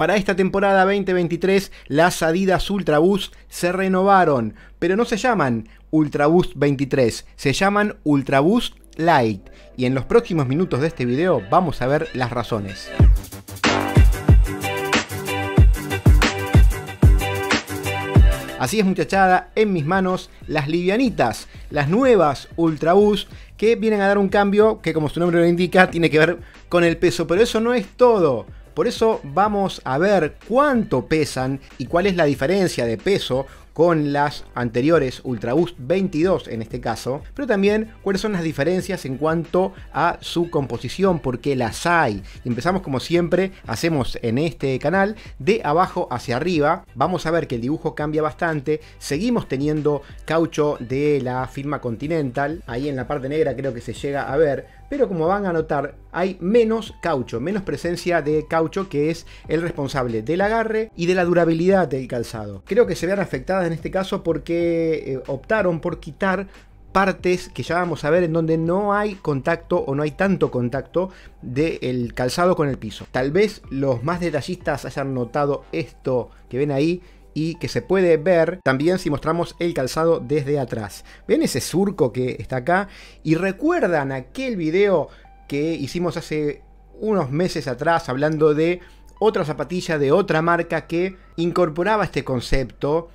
Para esta temporada 2023, las Adidas Ultraboost se renovaron, pero no se llaman Ultraboost 23, se llaman Ultraboost Light. Y en los próximos minutos de este video vamos a ver las razones. Así es muchachada, en mis manos las livianitas, las nuevas Ultraboost que vienen a dar un cambio que como su nombre lo indica tiene que ver con el peso, pero eso no es todo. Por eso vamos a ver cuánto pesan y cuál es la diferencia de peso con las anteriores Ultra Boost 22 en este caso, pero también cuáles son las diferencias en cuanto a su composición, porque las hay. Empezamos como siempre hacemos en este canal, de abajo hacia arriba, vamos a ver que el dibujo cambia bastante, seguimos teniendo caucho de la firma Continental, ahí en la parte negra creo que se llega a ver, pero como van a notar hay menos caucho, menos presencia de caucho que es el responsable del agarre y de la durabilidad del calzado. Creo que se vean afectadas en este caso porque eh, optaron por quitar partes que ya vamos a ver en donde no hay contacto o no hay tanto contacto del calzado con el piso. Tal vez los más detallistas hayan notado esto que ven ahí y que se puede ver también si mostramos el calzado desde atrás. ¿Ven ese surco que está acá? Y recuerdan aquel video que hicimos hace unos meses atrás hablando de otra zapatilla de otra marca que incorporaba este concepto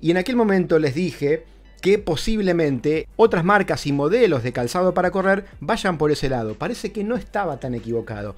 y en aquel momento les dije que posiblemente otras marcas y modelos de calzado para correr vayan por ese lado. Parece que no estaba tan equivocado.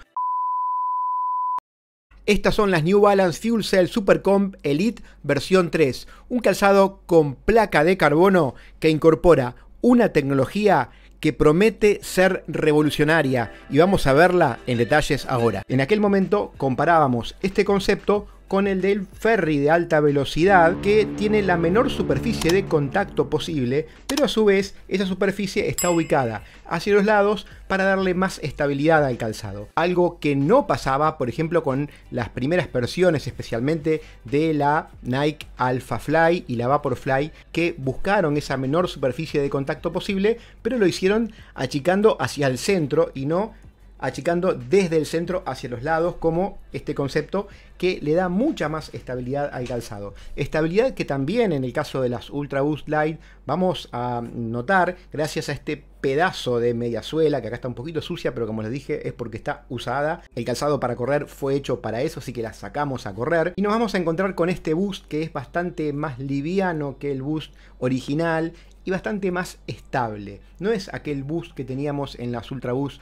Estas son las New Balance Fuel Cell Supercomp Elite versión 3, un calzado con placa de carbono que incorpora una tecnología que promete ser revolucionaria y vamos a verla en detalles ahora. En aquel momento comparábamos este concepto con el del ferry de alta velocidad que tiene la menor superficie de contacto posible, pero a su vez esa superficie está ubicada hacia los lados para darle más estabilidad al calzado. Algo que no pasaba, por ejemplo, con las primeras versiones especialmente de la Nike Alpha Fly y la Vapor Fly, que buscaron esa menor superficie de contacto posible, pero lo hicieron achicando hacia el centro y no achicando desde el centro hacia los lados, como este concepto que le da mucha más estabilidad al calzado. Estabilidad que también en el caso de las Ultra Boost Light vamos a notar gracias a este pedazo de media suela, que acá está un poquito sucia, pero como les dije es porque está usada. El calzado para correr fue hecho para eso, así que la sacamos a correr. Y nos vamos a encontrar con este boost que es bastante más liviano que el boost original y bastante más estable. No es aquel boost que teníamos en las Ultra Boost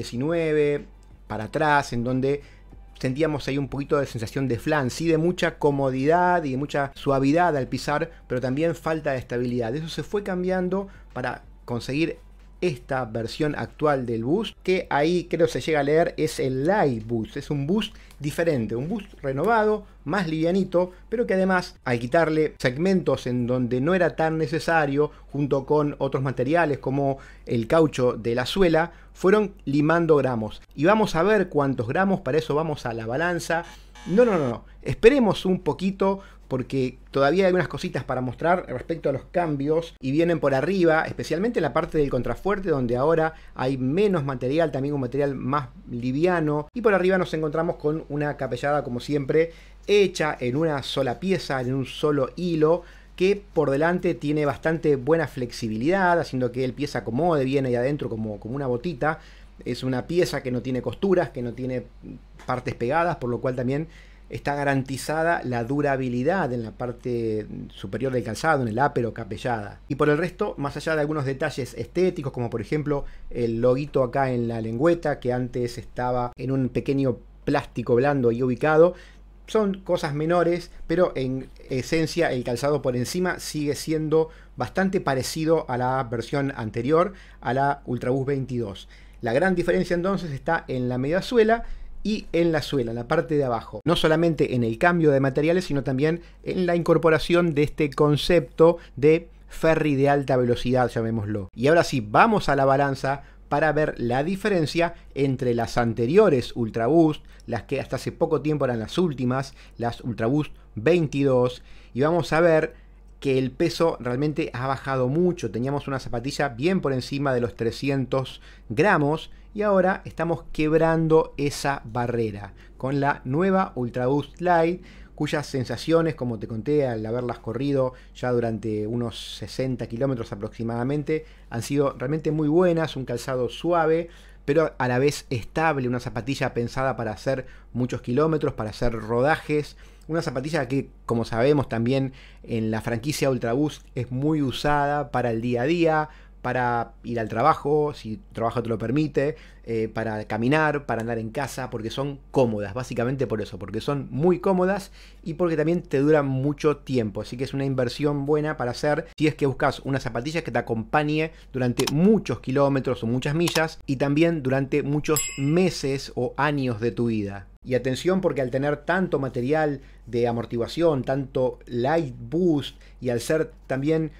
19 para atrás, en donde sentíamos ahí un poquito de sensación de flan, sí de mucha comodidad y de mucha suavidad al pisar, pero también falta de estabilidad. Eso se fue cambiando para conseguir esta versión actual del bus, que ahí creo se llega a leer es el Light Bus, es un bus diferente, un bus renovado, más livianito, pero que además al quitarle segmentos en donde no era tan necesario, junto con otros materiales como el caucho de la suela, fueron limando gramos. Y vamos a ver cuántos gramos, para eso vamos a la balanza no, no, no, Esperemos un poquito porque todavía hay unas cositas para mostrar respecto a los cambios y vienen por arriba, especialmente en la parte del contrafuerte donde ahora hay menos material, también un material más liviano y por arriba nos encontramos con una capellada como siempre hecha en una sola pieza, en un solo hilo que por delante tiene bastante buena flexibilidad, haciendo que el pie se acomode bien ahí adentro como, como una botita, es una pieza que no tiene costuras, que no tiene partes pegadas, por lo cual también está garantizada la durabilidad en la parte superior del calzado, en el ápero capellada. Y por el resto, más allá de algunos detalles estéticos, como por ejemplo el loguito acá en la lengüeta, que antes estaba en un pequeño plástico blando y ubicado, son cosas menores, pero en esencia el calzado por encima sigue siendo bastante parecido a la versión anterior, a la Ultrabus 22. La gran diferencia entonces está en la media suela y en la suela, en la parte de abajo. No solamente en el cambio de materiales, sino también en la incorporación de este concepto de ferry de alta velocidad, llamémoslo. Y ahora sí, vamos a la balanza para ver la diferencia entre las anteriores Ultraboost, las que hasta hace poco tiempo eran las últimas, las Ultraboost 22, y vamos a ver que el peso realmente ha bajado mucho. Teníamos una zapatilla bien por encima de los 300 gramos y ahora estamos quebrando esa barrera con la nueva Ultra Boost Light, cuyas sensaciones, como te conté al haberlas corrido ya durante unos 60 kilómetros aproximadamente, han sido realmente muy buenas, un calzado suave, pero a la vez estable, una zapatilla pensada para hacer muchos kilómetros, para hacer rodajes, una zapatilla que, como sabemos también en la franquicia Ultraboost, es muy usada para el día a día, para ir al trabajo, si trabajo te lo permite, eh, para caminar, para andar en casa, porque son cómodas, básicamente por eso, porque son muy cómodas y porque también te duran mucho tiempo. Así que es una inversión buena para hacer si es que buscas una zapatilla que te acompañe durante muchos kilómetros o muchas millas y también durante muchos meses o años de tu vida. Y atención porque al tener tanto material de amortiguación, tanto light boost y al ser también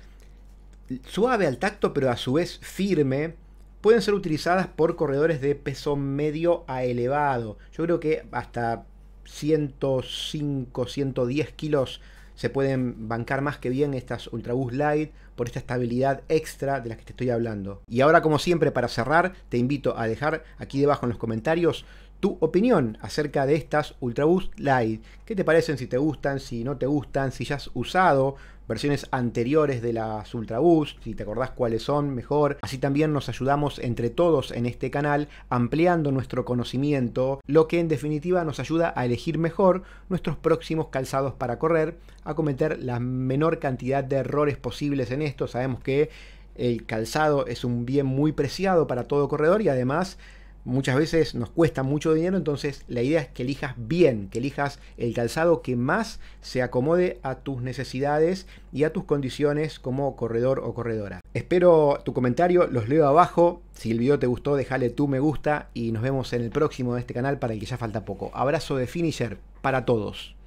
suave al tacto pero a su vez firme, pueden ser utilizadas por corredores de peso medio a elevado. Yo creo que hasta 105, 110 kilos se pueden bancar más que bien estas Ultraboost Light por esta estabilidad extra de la que te estoy hablando. Y ahora como siempre para cerrar te invito a dejar aquí debajo en los comentarios tu opinión acerca de estas Ultraboost Light. ¿Qué te parecen? Si te gustan, si no te gustan, si ya has usado versiones anteriores de las Ultraboost, si te acordás cuáles son, mejor. Así también nos ayudamos entre todos en este canal, ampliando nuestro conocimiento, lo que en definitiva nos ayuda a elegir mejor nuestros próximos calzados para correr, a cometer la menor cantidad de errores posibles en esto. Sabemos que el calzado es un bien muy preciado para todo corredor y además muchas veces nos cuesta mucho dinero, entonces la idea es que elijas bien, que elijas el calzado que más se acomode a tus necesidades y a tus condiciones como corredor o corredora. Espero tu comentario, los leo abajo. Si el video te gustó, déjale tu me gusta y nos vemos en el próximo de este canal para el que ya falta poco. Abrazo de finisher para todos.